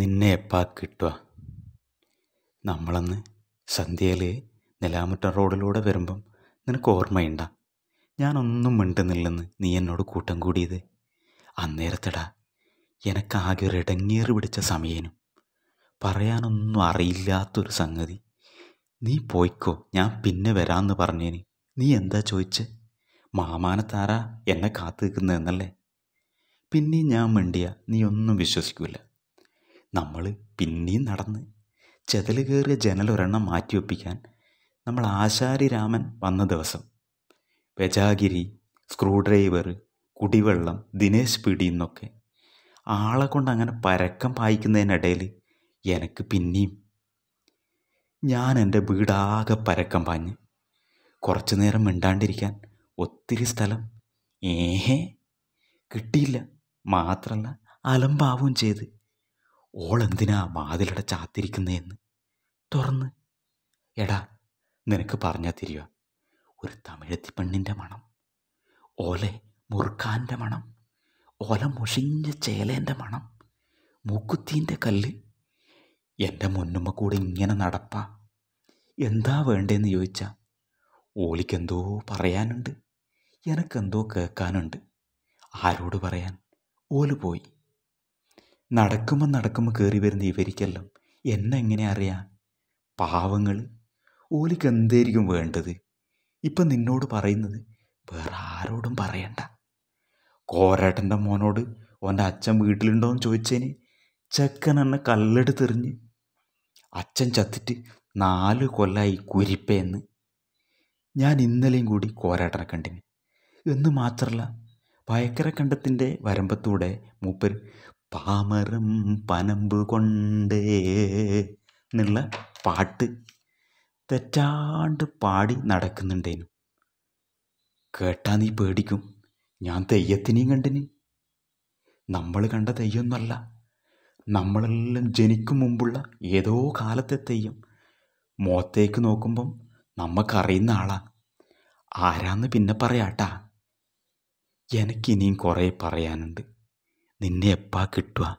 നിന്നെ എപ്പാ കിട്ടുക നമ്മളന്ന് സന്ധ്യയിൽ നിലാമുറ്റ റോഡിലൂടെ വരുമ്പം നിനക്ക് ഓർമ്മയുണ്ട ഞാനൊന്നും മിണ്ടുന്നില്ലെന്ന് നീ എന്നോട് കൂട്ടം കൂടിയത് അന്നേരത്തെടാ എനക്കാകെ ഒരു ഇടങ്ങേറ് പിടിച്ച സമയനും പറയാനൊന്നും അറിയില്ലാത്തൊരു സംഗതി നീ പോയിക്കോ ഞാൻ പിന്നെ വരാമെന്ന് പറഞ്ഞേന് നീ എന്താ ചോദിച്ച് മാമാനത്താരാ എന്നെ കാത്തു നിൽക്കുന്നതെന്നല്ലേ പിന്നെയും ഞാൻ മിണ്ടിയ നീ ഒന്നും വിശ്വസിക്കൂല നമ്മൾ പിന്നെയും നടന്ന് ചെതല് കയറിയ ജനലൊരെണ്ണം മാറ്റിവെപ്പിക്കാൻ നമ്മൾ ആശാരി രാമൻ വന്ന ദിവസം വെജാഗിരി സ്ക്രൂ ഡ്രൈവർ കുടിവെള്ളം ദിനേശ് പിടി എന്നൊക്കെ ആളെ കൊണ്ട് അങ്ങനെ പരക്കം പായിക്കുന്നതിനിടയിൽ എനിക്ക് പിന്നെയും ഞാൻ എൻ്റെ വീടാകെ പരക്കം പാഞ്ഞ് കുറച്ചു നേരം മിണ്ടാണ്ടിരിക്കാൻ ഒത്തിരി സ്ഥലം ഏഹേ കിട്ടിയില്ല മാത്രമല്ല അലമ്പാവുകയും ചെയ്ത് ഓളെന്തിനാ ചാത്തിരിക്കുന്നതെന്ന് തുറന്ന് എടാ നിനക്ക് പറഞ്ഞാൽ തിരിയ ഒരു തമിഴത്തി പെണ്ണിൻ്റെ മണം ഓലെ മുറുക്കാൻ്റെ മണം ഓല മുഷിഞ്ഞ ചേലേൻ്റെ മണം മൂക്കുത്തീൻ്റെ കല്ല് എൻ്റെ മുന്നുമ്മ കൂടെ ഇങ്ങനെ നടപ്പ എന്താ വേണ്ടതെന്ന് ചോദിച്ചാൽ ഓളിക്കെന്തോ പറയാനുണ്ട് എനക്കെന്തോ കേൾക്കാനുണ്ട് ആരോട് പറയാൻ ഓല് പോയി നടക്കുമ്പോൾ നടക്കുമ്പോൾ കയറി വരുന്ന ഇവരിക്കെല്ലാം എന്നെ എങ്ങനെ അറിയാം പാവങ്ങൾ ഓലിക്ക് എന്തായിരിക്കും വേണ്ടത് ഇപ്പം നിന്നോട് പറയുന്നത് വേറെ ആരോടും പറയണ്ട കോരാട്ടൻ്റെ മോനോട് ഓൻ്റെ അച്ഛൻ വീട്ടിലുണ്ടോ എന്ന് ചോദിച്ചതിന് ചെക്കൻ എന്നെ കല്ലെടുത്തെറിഞ്ഞ് അച്ഛൻ ചത്തിട്ട് നാല് കൊല്ലായി കുരിപ്പയെന്ന് ഞാൻ ഇന്നലെയും കൂടി കോരാട്ടനെ കണ്ടിന് എന്ന് മാത്രമല്ല ഭയക്കര കണ്ടത്തിൻ്റെ വരമ്പത്തൂടെ മൂപ്പർ പാമരം പനമ്പ് കൊണ്ടേ എന്നുള്ള പാട്ട് തെറ്റാണ്ട് പാടി നടക്കുന്നുണ്ടേനു കേട്ടാ നീ പേടിക്കും ഞാൻ തെയ്യത്തിനെയും കണ്ടിന് നമ്മൾ കണ്ട തെയ്യമൊന്നുമല്ല നമ്മളെല്ലാം ജനിക്കും മുമ്പുള്ള ഏതോ കാലത്തെ തെയ്യം മോത്തേക്ക് നോക്കുമ്പം നമുക്കറിയുന്ന ആളാ ആരാന്ന് പിന്നെ പറയാട്ടാ എനിക്കിനിയും കുറേ പറയാനുണ്ട് നിന്നെ എപ്പാ കിട്ടുക